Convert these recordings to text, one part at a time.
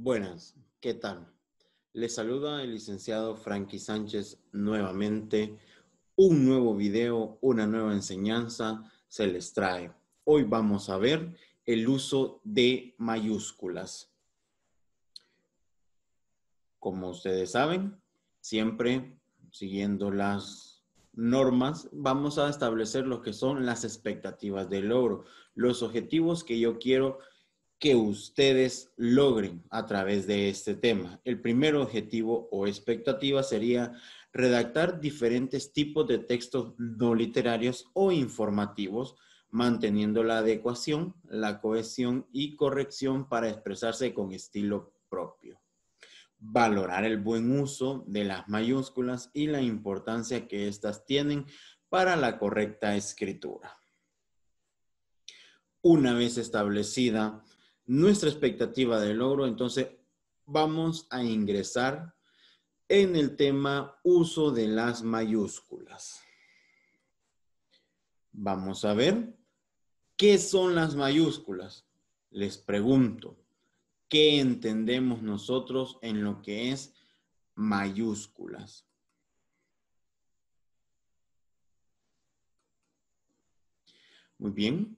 Buenas, ¿qué tal? Les saluda el licenciado Frankie Sánchez nuevamente. Un nuevo video, una nueva enseñanza se les trae. Hoy vamos a ver el uso de mayúsculas. Como ustedes saben, siempre siguiendo las normas, vamos a establecer lo que son las expectativas del logro, los objetivos que yo quiero que ustedes logren a través de este tema. El primer objetivo o expectativa sería redactar diferentes tipos de textos no literarios o informativos, manteniendo la adecuación, la cohesión y corrección para expresarse con estilo propio. Valorar el buen uso de las mayúsculas y la importancia que éstas tienen para la correcta escritura. Una vez establecida nuestra expectativa de logro, entonces vamos a ingresar en el tema uso de las mayúsculas. Vamos a ver qué son las mayúsculas. Les pregunto, ¿qué entendemos nosotros en lo que es mayúsculas? Muy bien.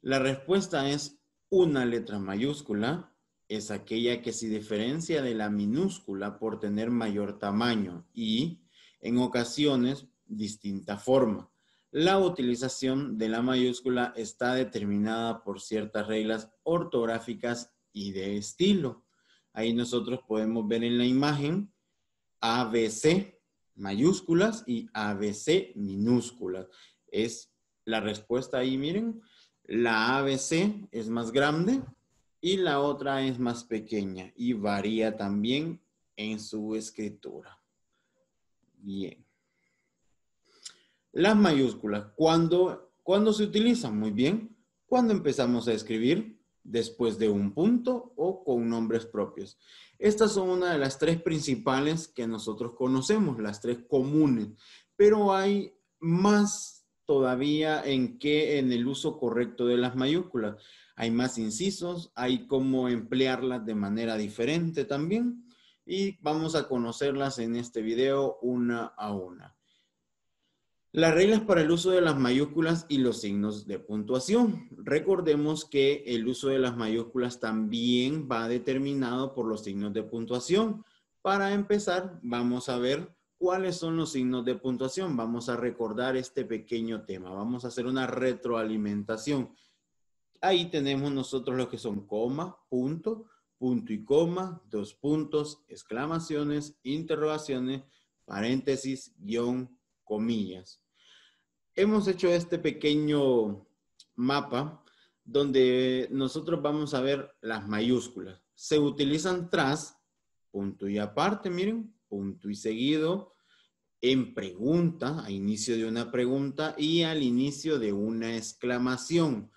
La respuesta es una letra mayúscula es aquella que se diferencia de la minúscula por tener mayor tamaño y, en ocasiones, distinta forma. La utilización de la mayúscula está determinada por ciertas reglas ortográficas y de estilo. Ahí nosotros podemos ver en la imagen ABC mayúsculas y ABC minúsculas. Es la respuesta ahí, miren, la ABC es más grande y la otra es más pequeña y varía también en su escritura. Bien. Las mayúsculas, ¿cuándo, se utilizan? Muy bien. Cuando empezamos a escribir después de un punto o con nombres propios. Estas son una de las tres principales que nosotros conocemos, las tres comunes, pero hay más todavía en qué, en el uso correcto de las mayúsculas. Hay más incisos, hay cómo emplearlas de manera diferente también y vamos a conocerlas en este video una a una. Las reglas para el uso de las mayúsculas y los signos de puntuación. Recordemos que el uso de las mayúsculas también va determinado por los signos de puntuación. Para empezar, vamos a ver ¿Cuáles son los signos de puntuación? Vamos a recordar este pequeño tema. Vamos a hacer una retroalimentación. Ahí tenemos nosotros los que son coma, punto, punto y coma, dos puntos, exclamaciones, interrogaciones, paréntesis, guión, comillas. Hemos hecho este pequeño mapa donde nosotros vamos a ver las mayúsculas. Se utilizan tras, punto y aparte, miren, punto y seguido, en pregunta, a inicio de una pregunta y al inicio de una exclamación.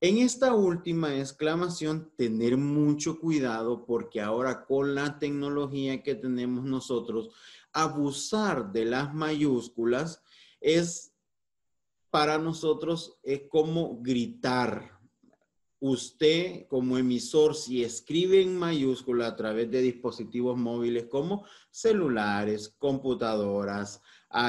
En esta última exclamación, tener mucho cuidado porque ahora con la tecnología que tenemos nosotros, abusar de las mayúsculas es para nosotros es como gritar, usted como emisor, si escribe en mayúscula a través de dispositivos móviles como celulares, computadoras,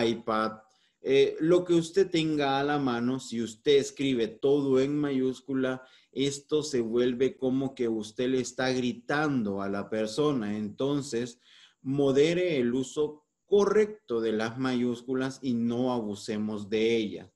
iPad, eh, lo que usted tenga a la mano, si usted escribe todo en mayúscula, esto se vuelve como que usted le está gritando a la persona. Entonces, modere el uso correcto de las mayúsculas y no abusemos de ellas.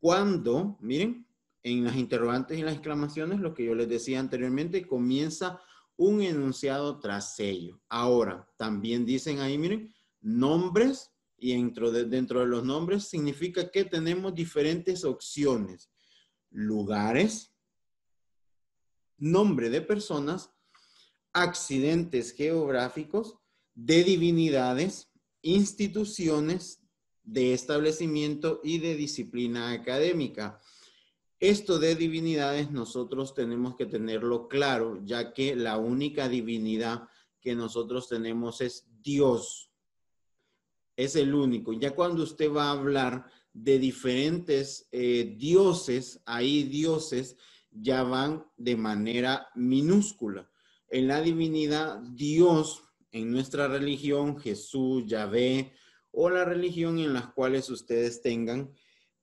Cuando, miren, en las interrogantes y las exclamaciones, lo que yo les decía anteriormente, comienza un enunciado tras sello. Ahora, también dicen ahí, miren, nombres y dentro de, dentro de los nombres significa que tenemos diferentes opciones. Lugares, nombre de personas, accidentes geográficos, de divinidades, instituciones de establecimiento y de disciplina académica. Esto de divinidades nosotros tenemos que tenerlo claro, ya que la única divinidad que nosotros tenemos es Dios. Es el único. Ya cuando usted va a hablar de diferentes eh, dioses, ahí dioses ya van de manera minúscula. En la divinidad, Dios, en nuestra religión, Jesús, Yahvé, o la religión en las cuales ustedes tengan,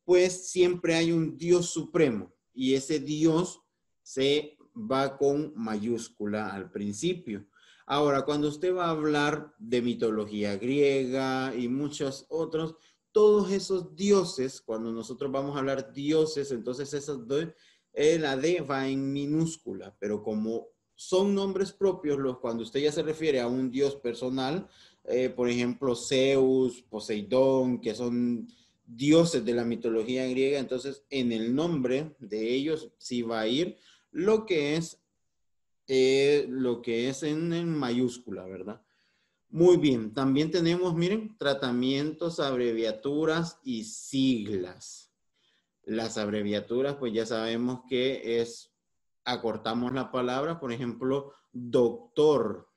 pues siempre hay un Dios supremo y ese Dios se va con mayúscula al principio. Ahora, cuando usted va a hablar de mitología griega y muchos otros, todos esos dioses, cuando nosotros vamos a hablar dioses, entonces esas dos, eh, la D va en minúscula, pero como son nombres propios, los, cuando usted ya se refiere a un dios personal, eh, por ejemplo, Zeus, Poseidón, que son dioses de la mitología griega, entonces en el nombre de ellos sí va a ir lo que es, eh, lo que es en, mayúscula, ¿verdad? Muy bien, también tenemos, miren, tratamientos, abreviaturas y siglas. Las abreviaturas, pues ya sabemos que es, acortamos la palabra, por ejemplo, doctor,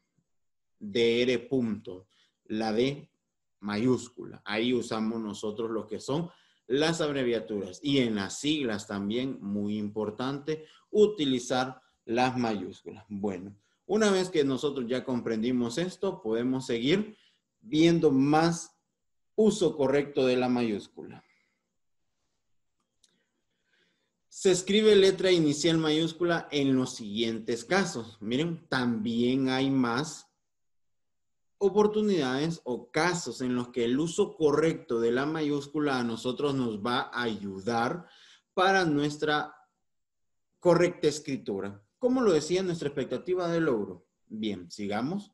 dr. Punto. La D mayúscula. Ahí usamos nosotros lo que son las abreviaturas y en las siglas también muy importante utilizar las mayúsculas. Bueno, una vez que nosotros ya comprendimos esto, podemos seguir viendo más uso correcto de la mayúscula. Se escribe letra inicial mayúscula en los siguientes casos. Miren, también hay más oportunidades o casos en los que el uso correcto de la mayúscula a nosotros nos va a ayudar para nuestra correcta escritura. Como lo decía, nuestra expectativa de logro. Bien, sigamos.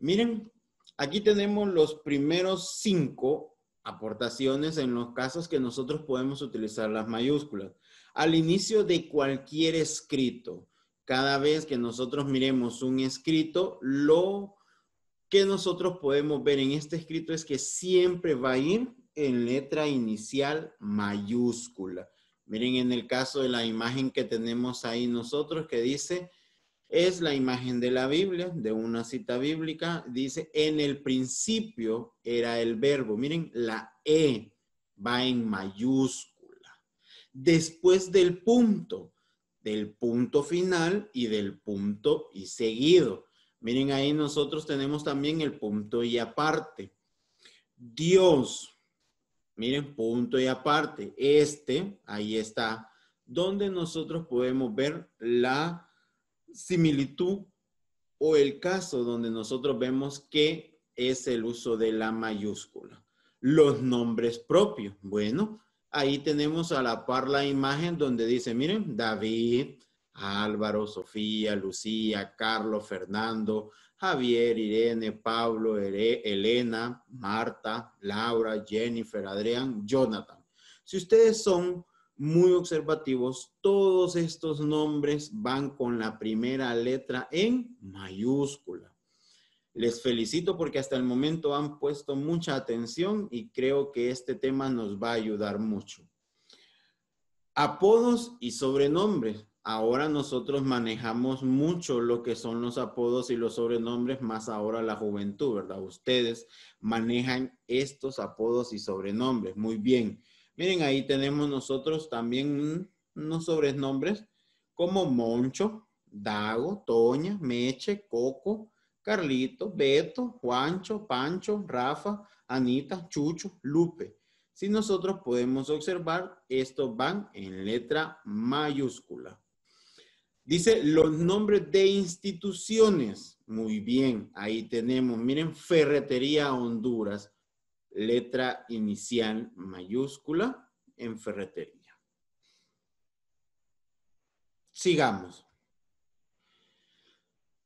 Miren, aquí tenemos los primeros cinco aportaciones en los casos que nosotros podemos utilizar las mayúsculas. Al inicio de cualquier escrito, cada vez que nosotros miremos un escrito, lo nosotros podemos ver en este escrito es que siempre va a ir en letra inicial mayúscula. Miren en el caso de la imagen que tenemos ahí nosotros que dice, es la imagen de la Biblia, de una cita bíblica, dice, en el principio era el verbo. Miren, la E va en mayúscula. Después del punto, del punto final y del punto y seguido. Miren, ahí nosotros tenemos también el punto y aparte. Dios, miren, punto y aparte. Este, ahí está, donde nosotros podemos ver la similitud o el caso donde nosotros vemos que es el uso de la mayúscula. Los nombres propios. Bueno, ahí tenemos a la par la imagen donde dice, miren, David, Álvaro, Sofía, Lucía, Carlos, Fernando, Javier, Irene, Pablo, Elena, Marta, Laura, Jennifer, Adrián, Jonathan. Si ustedes son muy observativos, todos estos nombres van con la primera letra en mayúscula. Les felicito porque hasta el momento han puesto mucha atención y creo que este tema nos va a ayudar mucho. Apodos y sobrenombres ahora nosotros manejamos mucho lo que son los apodos y los sobrenombres, más ahora la juventud, ¿verdad? Ustedes manejan estos apodos y sobrenombres. Muy bien. Miren, ahí tenemos nosotros también unos sobrenombres como Moncho, Dago, Toña, Meche, Coco, Carlito, Beto, Juancho, Pancho, Rafa, Anita, Chucho, Lupe. Si nosotros podemos observar, estos van en letra mayúscula. Dice los nombres de instituciones. Muy bien, ahí tenemos. Miren, Ferretería Honduras, letra inicial mayúscula en ferretería. Sigamos.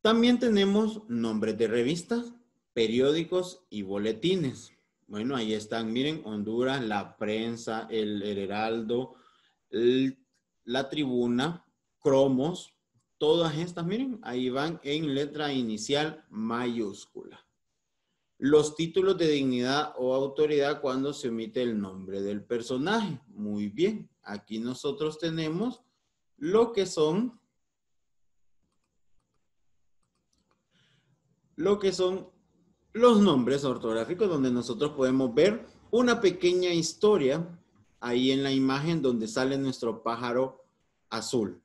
También tenemos nombres de revistas, periódicos y boletines. Bueno, ahí están, miren, Honduras, La Prensa, El, Heraldo, La Tribuna, cromos, todas estas, miren, ahí van en letra inicial mayúscula. Los títulos de dignidad o autoridad cuando se omite el nombre del personaje. Muy bien, aquí nosotros tenemos lo que son lo que son los nombres ortográficos donde nosotros podemos ver una pequeña historia ahí en la imagen donde sale nuestro pájaro azul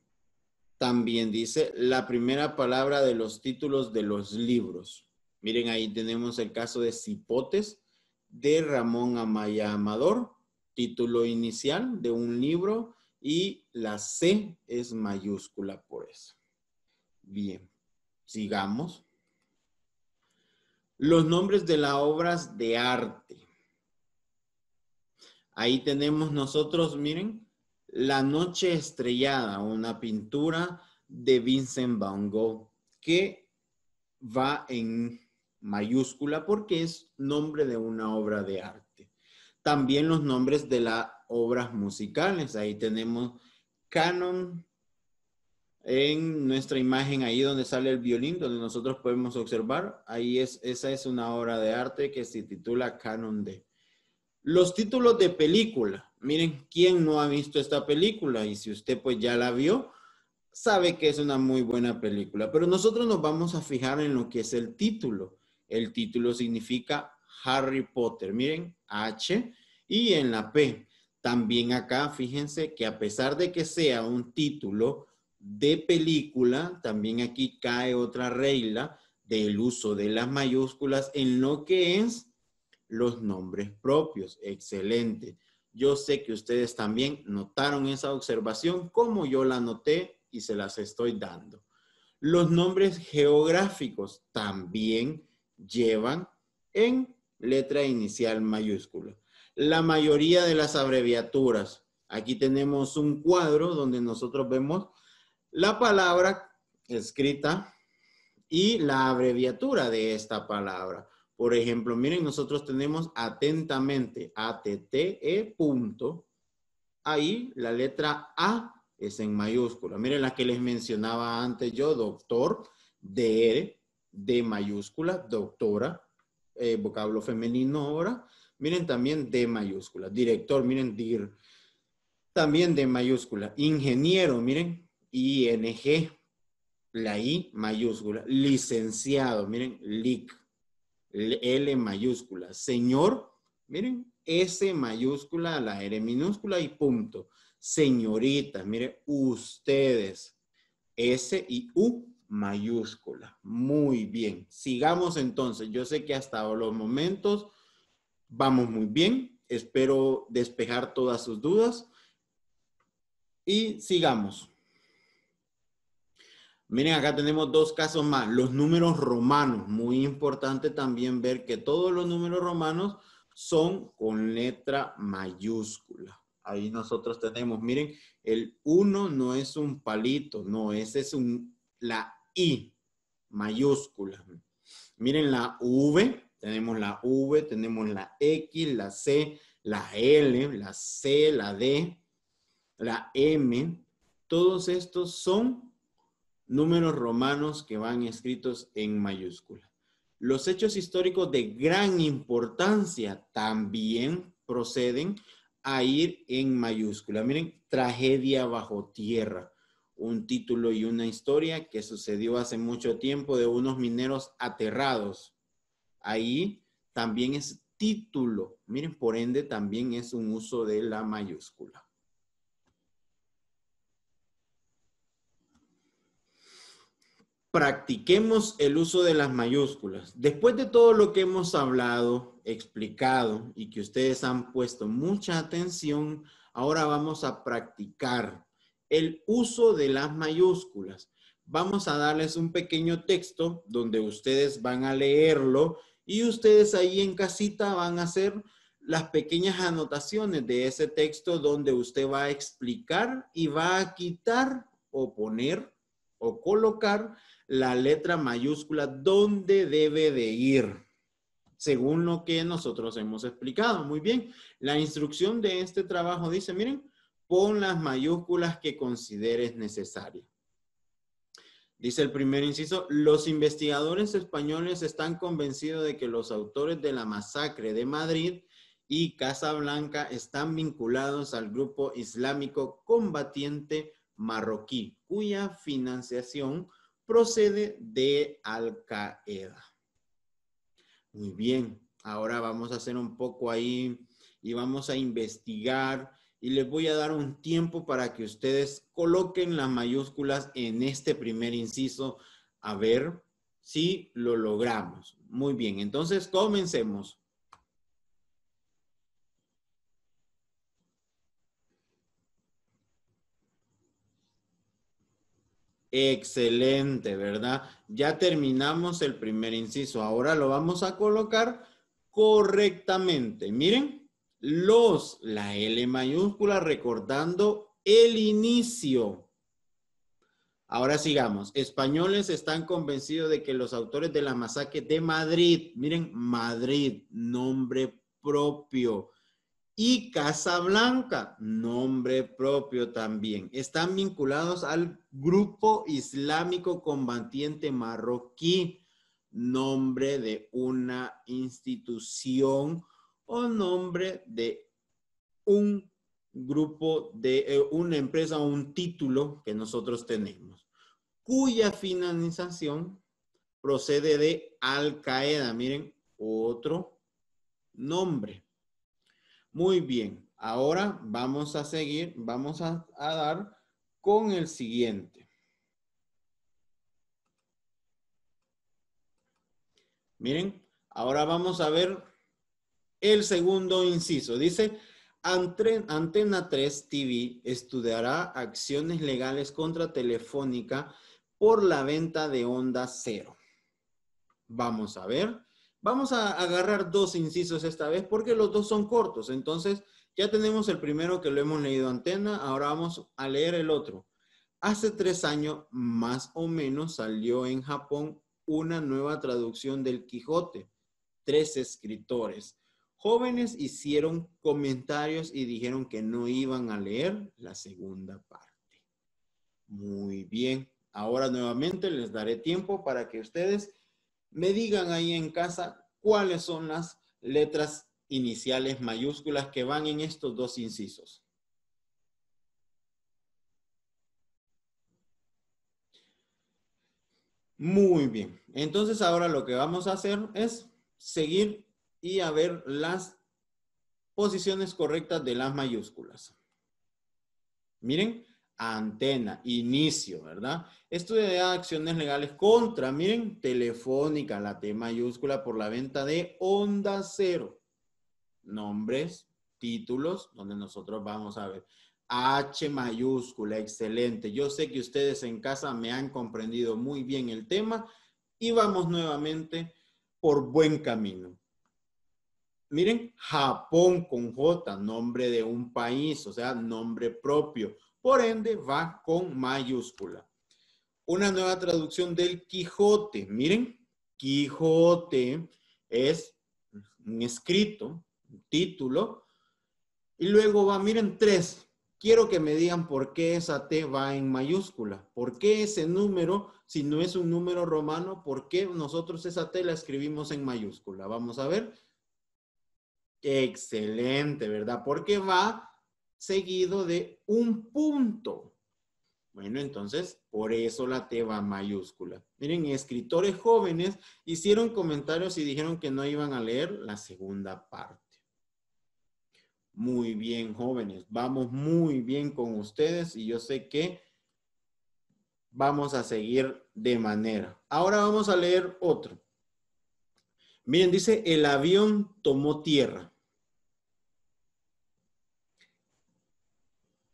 también dice la primera palabra de los títulos de los libros. Miren, ahí tenemos el caso de Cipotes de Ramón Amaya Amador, título inicial de un libro y la C es mayúscula por eso. Bien, sigamos. Los nombres de las obras de arte. Ahí tenemos nosotros, miren, la noche estrellada, una pintura de Vincent Van Gogh, que va en mayúscula porque es nombre de una obra de arte. También los nombres de las obras musicales. Ahí tenemos Canon en nuestra imagen, ahí donde sale el violín, donde nosotros podemos observar. Ahí es, esa es una obra de arte que se titula Canon D. Los títulos de película. Miren, ¿quién no ha visto esta película? Y si usted pues ya la vio, sabe que es una muy buena película. Pero nosotros nos vamos a fijar en lo que es el título. El título significa Harry Potter. Miren, H y en la P. También acá, fíjense que a pesar de que sea un título de película, también aquí cae otra regla del uso de las mayúsculas en lo que es los nombres propios. Excelente. Yo sé que ustedes también notaron esa observación como yo la noté y se las estoy dando. Los nombres geográficos también llevan en letra inicial mayúscula. La mayoría de las abreviaturas. Aquí tenemos un cuadro donde nosotros vemos la palabra escrita y la abreviatura de esta palabra. Por ejemplo, miren, nosotros tenemos atentamente, ATTE punto. Ahí la letra A es en mayúscula. Miren la que les mencionaba antes yo, doctor, DR, e, D mayúscula, doctora, eh, vocablo femenino ahora. Miren también D mayúscula, director, miren DIR, también D mayúscula, ingeniero, miren, ING, la I mayúscula, licenciado, miren, LIC, L mayúscula. Señor, miren, S mayúscula la R minúscula y punto. Señorita, miren, ustedes. S y U mayúscula. Muy bien. Sigamos entonces. Yo sé que hasta los momentos vamos muy bien. Espero despejar todas sus dudas. Y sigamos. Miren, acá tenemos dos casos más. Los números romanos. Muy importante también ver que todos los números romanos son con letra mayúscula. Ahí nosotros tenemos, miren, el 1 no es un palito, no, ese es un, la I mayúscula. Miren la V, tenemos la V, tenemos la X, la C, la L, la C, la D, la M. Todos estos son números romanos que van escritos en mayúscula. Los hechos históricos de gran importancia también proceden a ir en mayúscula. Miren, tragedia bajo tierra, un título y una historia que sucedió hace mucho tiempo de unos mineros aterrados. Ahí también es título. Miren, por ende también es un uso de la mayúscula. practiquemos el uso de las mayúsculas. Después de todo lo que hemos hablado, explicado y que ustedes han puesto mucha atención, ahora vamos a practicar el uso de las mayúsculas. Vamos a darles un pequeño texto donde ustedes van a leerlo y ustedes ahí en casita van a hacer las pequeñas anotaciones de ese texto donde usted va a explicar y va a quitar o poner o colocar la letra mayúscula donde debe de ir, según lo que nosotros hemos explicado. Muy bien, la instrucción de este trabajo dice, miren, pon las mayúsculas que consideres necesarias. Dice el primer inciso, los investigadores españoles están convencidos de que los autores de la masacre de Madrid y Casablanca están vinculados al grupo islámico combatiente marroquí, cuya financiación procede de Al-Qaeda. Muy bien, ahora vamos a hacer un poco ahí y vamos a investigar y les voy a dar un tiempo para que ustedes coloquen las mayúsculas en este primer inciso a ver si lo logramos. Muy bien, entonces comencemos. Excelente, ¿verdad? Ya terminamos el primer inciso. Ahora lo vamos a colocar correctamente. Miren, los, la L mayúscula recordando el inicio. Ahora sigamos. Españoles están convencidos de que los autores de la masacre de Madrid, miren, Madrid, nombre propio y Casablanca, nombre propio también. Están vinculados al grupo islámico combatiente marroquí, nombre de una institución o nombre de un grupo de eh, una empresa o un título que nosotros tenemos, cuya financiación procede de Al Qaeda. Miren, otro nombre. Muy bien, ahora vamos a seguir, vamos a, dar con el siguiente. Miren, ahora vamos a ver el segundo inciso. Dice, Antena 3 TV estudiará acciones legales contra Telefónica por la venta de onda cero. Vamos a ver. Vamos a agarrar dos incisos esta vez porque los dos son cortos. Entonces, ya tenemos el primero que lo hemos leído antena, ahora vamos a leer el otro. Hace tres años, más o menos, salió en Japón una nueva traducción del Quijote. Tres escritores jóvenes hicieron comentarios y dijeron que no iban a leer la segunda parte. Muy bien. Ahora nuevamente les daré tiempo para que ustedes me digan ahí en casa cuáles son las letras iniciales mayúsculas que van en estos dos incisos. Muy bien. Entonces ahora lo que vamos a hacer es seguir y a ver las posiciones correctas de las mayúsculas. Miren, antena, inicio, ¿verdad? de acciones legales contra, miren, Telefónica, la T mayúscula, por la venta de Onda Cero. Nombres, títulos, donde nosotros vamos a ver. H mayúscula, excelente. Yo sé que ustedes en casa me han comprendido muy bien el tema y vamos nuevamente por buen camino. Miren, Japón con J, nombre de un país, o sea, nombre propio por ende, va con mayúscula. Una nueva traducción del Quijote. Miren, Quijote es un escrito, un título. Y luego va, miren, tres. Quiero que me digan por qué esa T va en mayúscula. ¿Por qué ese número, si no es un número romano, por qué nosotros esa T la escribimos en mayúscula? Vamos a ver. Excelente, ¿verdad? Porque va seguido de un punto. Bueno, entonces, por eso la T va mayúscula. Miren, escritores jóvenes hicieron comentarios y dijeron que no iban a leer la segunda parte. Muy bien, jóvenes. Vamos muy bien con ustedes y yo sé que vamos a seguir de manera. Ahora vamos a leer otro. Miren, dice, el avión tomó tierra.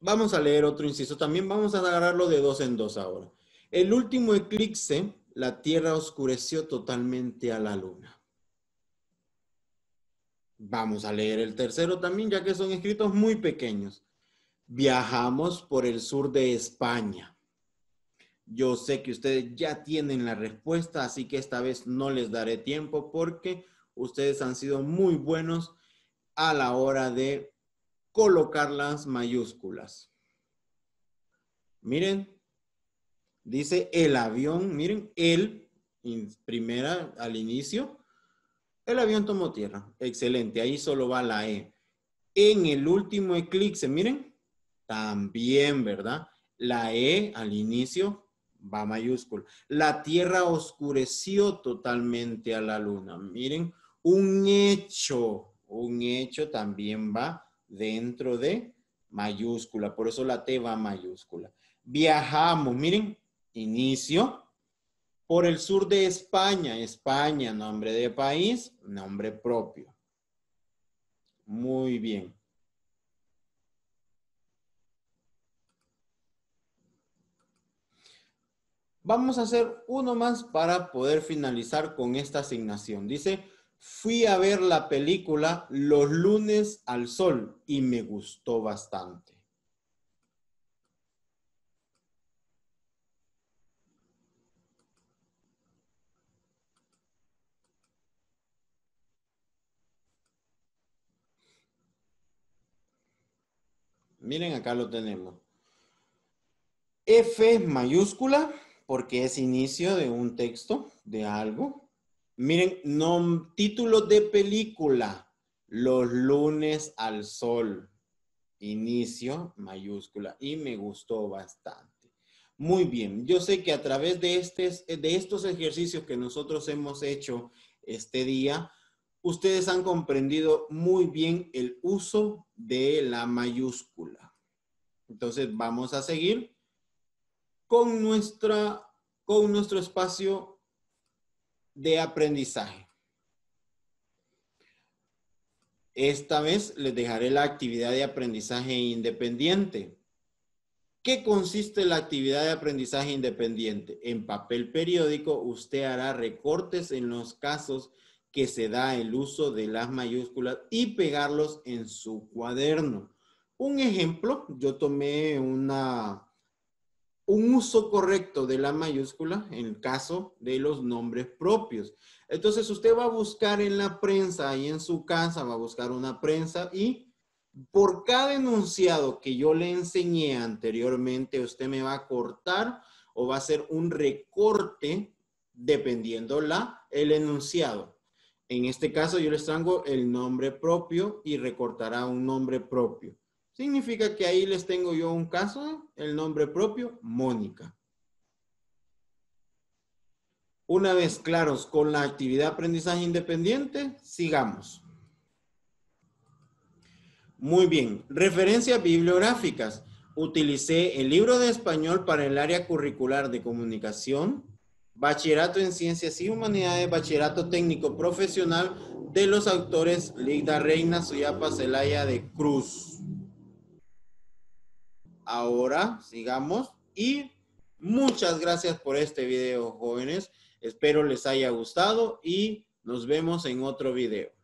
Vamos a leer otro inciso. También vamos a agarrarlo de dos en dos ahora. El último eclipse, la Tierra oscureció totalmente a la Luna. Vamos a leer el tercero también, ya que son escritos muy pequeños. Viajamos por el sur de España. Yo sé que ustedes ya tienen la respuesta, así que esta vez no les daré tiempo porque ustedes han sido muy buenos a la hora de colocar las mayúsculas. Miren, dice el avión, miren, el, primera al inicio, el avión tomó tierra. Excelente, ahí solo va la E. En el último eclipse, miren, también, ¿verdad? La E al inicio va mayúscula. La tierra oscureció totalmente a la luna. Miren, un hecho, un hecho también va dentro de mayúscula. Por eso la T va mayúscula. Viajamos, miren, inicio por el sur de España. España, nombre de país, nombre propio. Muy bien. Vamos a hacer uno más para poder finalizar con esta asignación. Dice, Fui a ver la película Los lunes al sol y me gustó bastante. Miren, acá lo tenemos. F mayúscula porque es inicio de un texto, de algo. Miren, título de película. Los lunes al sol. Inicio, mayúscula. Y me gustó bastante. Muy bien, yo sé que a través de, este, de estos ejercicios que nosotros hemos hecho este día, ustedes han comprendido muy bien el uso de la mayúscula. Entonces vamos a seguir con, nuestra, con nuestro espacio de aprendizaje. Esta vez les dejaré la actividad de aprendizaje independiente. ¿Qué consiste la actividad de aprendizaje independiente? En papel periódico usted hará recortes en los casos que se da el uso de las mayúsculas y pegarlos en su cuaderno. Un ejemplo, yo tomé una, un uso correcto de la mayúscula en el caso de los nombres propios. Entonces usted va a buscar en la prensa y en su casa va a buscar una prensa y por cada enunciado que yo le enseñé anteriormente, usted me va a cortar o va a hacer un recorte dependiendo la, el enunciado. En este caso yo le traigo el nombre propio y recortará un nombre propio. Significa que ahí les tengo yo un caso, el nombre propio, Mónica. Una vez claros con la actividad aprendizaje independiente, sigamos. Muy bien, referencias bibliográficas. Utilicé el libro de español para el área curricular de comunicación, bachillerato en ciencias y humanidades, bachillerato técnico profesional de los autores Ligda Reina Suyapa Celaya de Cruz ahora, sigamos. Y muchas gracias por este video, jóvenes. Espero les haya gustado y nos vemos en otro video.